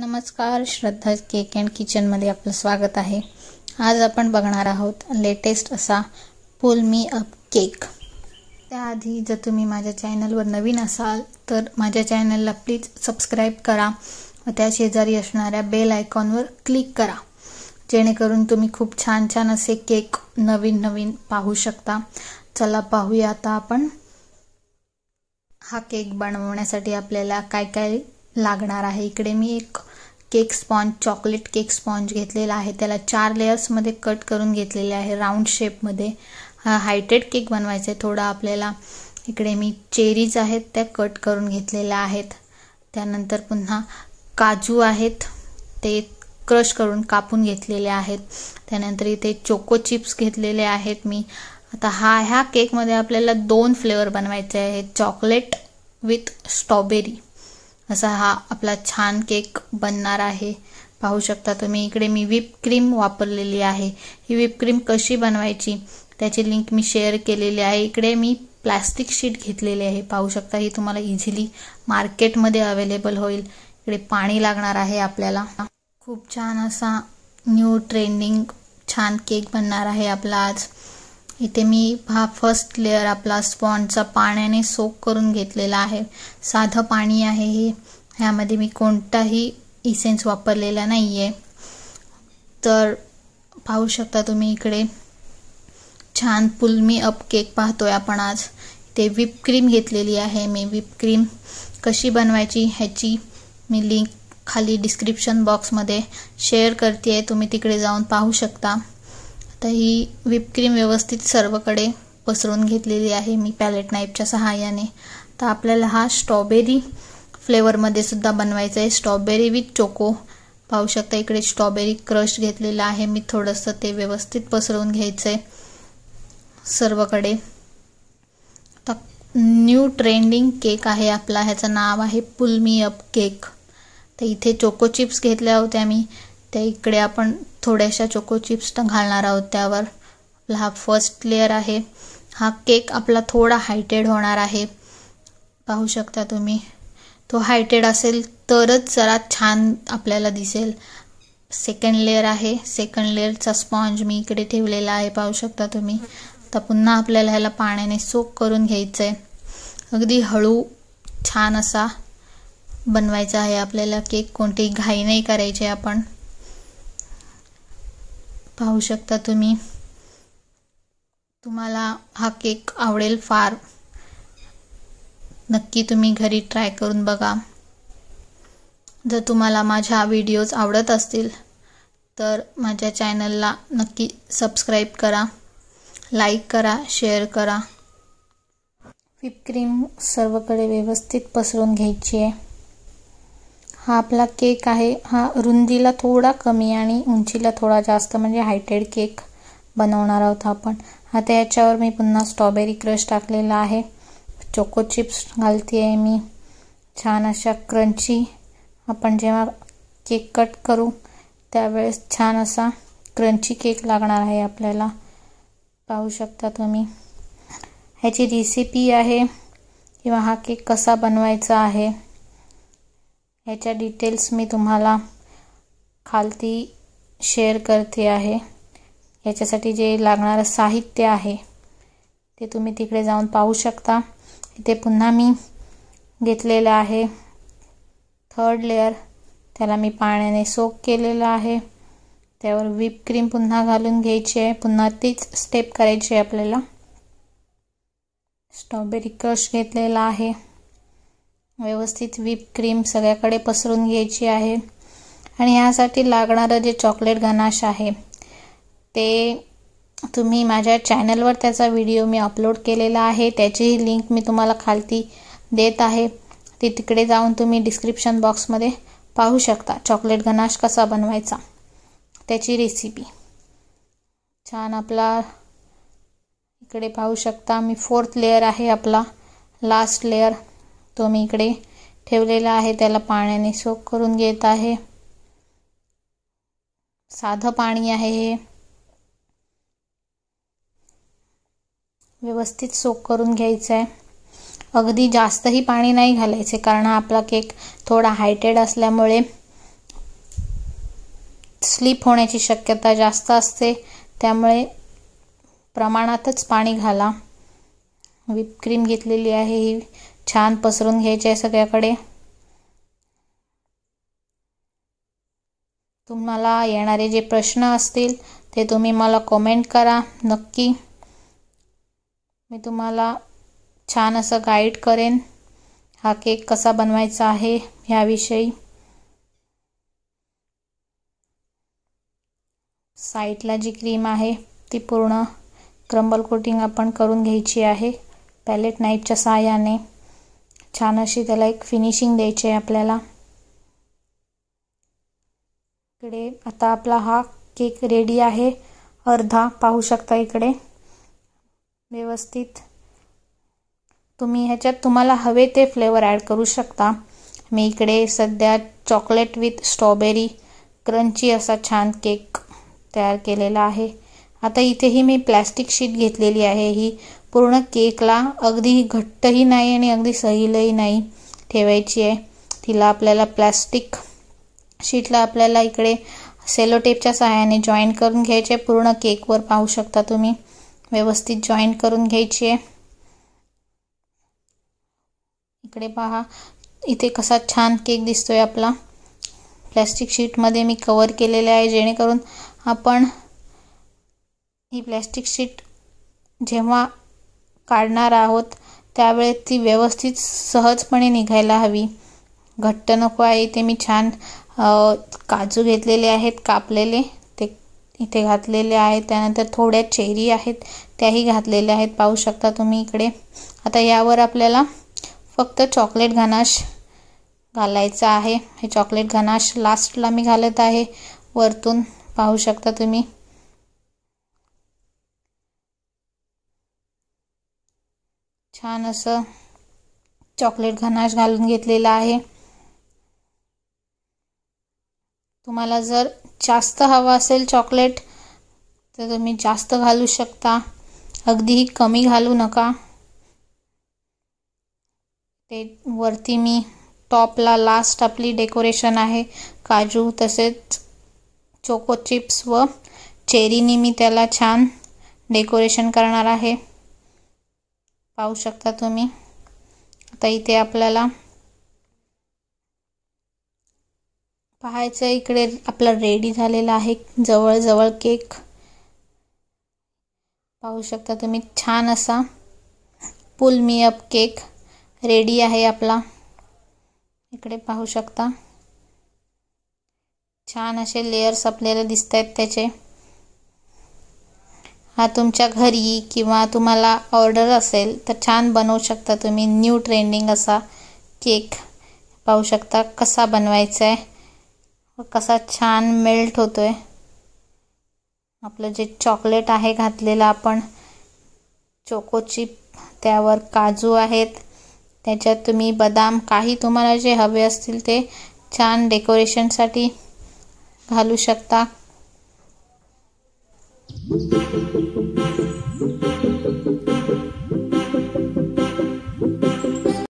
नमस्कार श्रद्धा cake and किचनमध्ये आपलं स्वागत आहे आज आपण बघणार आहोत लेटेस्ट असा पुल मी अप केक त्याआधी जर तुम्ही माझ्या चॅनलवर नवीन असाल तर माझ्या चॅनलला प्लीज सबस्क्राईब करा व त्या शेजारी असणाऱ्या बेल आयकॉनवर क्लिक करा जेणेकरून तुम्ही खूप छान छान असे केक नवीन नवीन पाहू शकता चला पाहूया आता आपण हा केक बनवण्यासाठी आपल्याला काय काय लागणार आहे इकडे मी एक cake sponge chocolate cake sponge घेतलेला आहे त्याला चार लेयर्समध्ये कट करून घेतलेले आहे राऊंड शेपमध्ये हायटेड केक बनवायचा आहे थोडा आपल्याला इकडे मी चेरीज आहेत त्या कट करून घेतलेल्या आहेत त्यानंतर पुन्हा काजू आहेत ते क्रश करून कापून घेतलेले आहेत त्यानंतर इथे चोको चिप्स घेतलेले आहेत मी आता हा ह्या केकमध्ये आपल्याला दोन फ्लेवर बनवायचे आहेत चॉकलेट विथ स्ट्रॉबेरी असा हा आपला छान केक बनणार आहे पाहू शकता तुम्ही इकडे मी व्हिप क्रीम वापरलेली आहे ही व्हिप क्रीम कशी बनवायची त्याची लिंक मी शेअर केलेली आहे इकडे मी प्लॅस्टिक शीट घेतलेली आहे पाहू शकता ही तुम्हाला इझिली मार्केटमध्ये अवेलेबल होईल इकडे पाणी लागणार आहे आपल्याला खूप छान असा न्यू ट्रेंडिंग छान केक बनणार आहे आपला आज इथे मी हा फर्स्ट लेअर आपला स्पॉन्डचा पाण्याने सोक करून घेतलेला आहे साधं पाणी आहे हे ह्यामध्ये मी कोणताही इसेन्स वापरलेला नाही आहे तर पाहू शकता तुम्ही इकडे छान पुलमी अप केक पाहतोय आपण आज ते क्रीम घेतलेली आहे मी व्हिप क्रीम कशी बनवायची ह्याची मी लिंक खाली डिस्क्रिप्शन बॉक्समध्ये शेअर करते आहे तुम्ही तिकडे जाऊन पाहू शकता तर ही विपक्रीम व्यवस्थित सर्वकडे पसरून घेतलेली आहे मी पॅलेट नाईपच्या सहाय्याने तर आपल्याला हा स्ट्रॉबेरी फ्लेवरमध्ये सुद्धा बनवायचा आहे स्ट्रॉबेरी विथ चोको पाहू शकता इकडे स्ट्रॉबेरी क्रश घेतलेला आहे मी थोडंसं ते व्यवस्थित पसरवून घ्यायचं आहे सर्वकडे तर न्यू ट्रेंडिंग केक आहे आपला ह्याचं नाव आहे पुलमी अप केक तर इथे चोको चिप्स घेतल्या होत्या मी त्या इकडे आपण थोड्याशा चोको चिप्स घालणार आहोत त्यावर हा फर्स्ट लेअर आहे हा केक आपला थोडा हायटेड होणार आहे पाहू शकता तुम्ही तो हायटेड असेल तरच जरा छान आपल्याला दिसेल सेकंड लेअर आहे सेकंड लेअरचा स्पॉन्ज मी इकडे ठेवलेला आहे पाहू शकता तुम्ही तर पुन्हा आपल्याला ह्याला पाण्याने सोक करून घ्यायचं आहे अगदी हळू छान असा बनवायचा आहे आपल्याला केक कोणती घाई नाही करायचे आपण पाहू शकता तुम्ही तुम्हाला हा केक आवडेल फार नक्की तुम्ही घरी ट्राय करून बघा जर तुम्हाला माझ्या व्हिडिओज आवडत असतील तर माझ्या चॅनलला नक्की सबस्क्राईब करा लाईक करा शेअर करा क्रीम सर्वकडे व्यवस्थित पसरून घ्यायची आहे हा आपला केक आहे हा रुंदीला थोडा कमी आणि उंचीला थोडा जास्त म्हणजे हायटेड केक बनवणार आहोत आपण आता याच्यावर मी पुन्हा स्ट्रॉबेरी क्रश टाकलेला आहे चोको चिप्स घालते आहे मी छान अशा क्रंची आपण जेव्हा केक कट करू त्यावेळेस छान असा क्रंची केक लागणार आहे आपल्याला पाहू शकता तुम्ही ह्याची रेसिपी आहे किंवा हा केक कसा बनवायचा आहे ह्याच्या डिटेल्स मी तुम्हाला खालती शेअर करते आहे ह्याच्यासाठी जे लागणारं साहित्य आहे ते तुम्ही तिकडे जाऊन पाहू शकता इथे पुन्हा मी घेतलेलं आहे थर्ड लेअर त्याला मी पाण्याने सोक केलेलं आहे त्यावर व्हीप क्रीम पुन्हा घालून घ्यायची आहे पुन्हा तीच स्टेप करायची आहे आपल्याला स्ट्रॉबेरी क्रश घेतलेला आहे व्यवस्थित व्हीप क्रीम सगळ्याकडे पसरून घ्यायची आहे आणि ह्यासाठी लागणारं जे चॉकलेट गनाश आहे ते तुम्ही माझ्या चॅनलवर त्याचा व्हिडिओ मी अपलोड केलेला आहे त्याचीही लिंक मी तुम्हाला खालती देत आहे ती तिकडे जाऊन तुम्ही डिस्क्रिप्शन बॉक्समध्ये पाहू शकता चॉकलेट गनाश कसा बनवायचा त्याची रेसिपी छान आपला इकडे पाहू शकता मी फोर्थ लेअर आहे आपला लास्ट लेअर तो मी इकडे ठेवलेला आहे त्याला पाण्याने सोक करून घेत आहे साधं पाणी आहे हे व्यवस्थित सोक करून घ्यायचं आहे अगदी जास्तही पाणी नाही घालायचे कारण हा आपला केक थोडा हायटेड असल्यामुळे स्लीप होण्याची शक्यता जास्त असते त्यामुळे प्रमाणातच पाणी घाला विपक्रीम घेतलेली आहे ही छान पसरून घ्यायचे आहे सगळ्याकडे तुम्हाला येणारे जे प्रश्न असतील ते तुम्ही मला कॉमेंट करा नक्की मी तुम्हाला छान असं गाईड करेन हा केक कसा बनवायचा आहे ह्याविषयी साईटला जी क्रीम आहे ती पूर्ण क्रंबल कोटिंग आपण करून घ्यायची आहे पॅलेट नाईफच्या सहाय्याने छान अशी त्याला एक फिनिशिंग द्यायची आहे आपल्याला इकडे आता आपला हा केक रेडी आहे अर्धा पाहू शकता इकडे व्यवस्थित तुम्ही ह्याच्यात तुम्हाला हवे ते फ्लेवर ॲड करू शकता मी इकडे सध्या चॉकलेट विथ स्ट्रॉबेरी क्रंची असा छान केक तयार केलेला आहे आता इथेही मी प्लॅस्टिक शीट घेतलेली आहे ही पूर्ण केकला अगदी घट्टही नाही आणि अगदी सहीलही नाही ठेवायची आहे तिला आपल्याला प्लॅस्टिक शीटला आपल्याला इकडे सेलो टेपच्या सहाय्याने जॉईन करून घ्यायचे आहे पूर्ण केकवर पाहू शकता तुम्ही व्यवस्थित जॉईन करून घ्यायची आहे इकडे पहा इथे कसा छान केक दिसतोय आपला प्लॅस्टिक शीटमध्ये मी कवर केलेले आहे जेणेकरून आपण ही प्लॅस्टिक शीट जेव्हा काढणार आहोत त्यावेळेस ती व्यवस्थित सहजपणे निघायला हवी घट्ट नको आहे इथे मी छान काजू घेतलेले आहेत कापलेले ते इथे घातलेले आहेत त्यानंतर थोड्या चेरी आहेत त्याही घातलेल्या आहेत पाहू शकता तुम्ही इकडे आता यावर आपल्याला फक्त चॉकलेट घनाश घालायचा आहे हे चॉकलेट घनाश लास्टला मी घालत आहे वरतून पाहू शकता तुम्ही छान असं चॉकलेट घनाश घालून घेतलेला आहे तुम्हाला जर जास्त हवा असेल चॉकलेट तर तुम्ही जास्त घालू शकता अगदीही कमी घालू नका ते वरती मी टॉपला लास्ट आपली डेकोरेशन आहे काजू तसेच चोको चिप्स व चेरीनी मी त्याला छान डेकोरेशन करणार आहे पाहू शकता तुम्ही आता इथे आपल्याला पाहायचं इकडे आपला रेडी झालेला आहे जवळजवळ केक पाहू शकता तुम्ही छान असा पुल मी अप केक रेडी आहे आपला इकडे पाहू शकता छान असे लेयर्स आपल्याला दिसत आहेत त्याचे हा तुमच्या घरी किंवा तुम्हाला ऑर्डर असेल तर छान बनवू शकता तुम्ही न्यू ट्रेंडिंग असा केक पाहू शकता कसा बनवायचा आहे कसा छान मेल्ट होतो आहे आपलं जे चॉकलेट आहे घातलेलं आपण चोको चिप त्यावर काजू आहेत त्याच्यात तुम्ही बदाम काही तुम्हाला जे हवे असतील ते छान डेकोरेशनसाठी घालू शकता Gracias.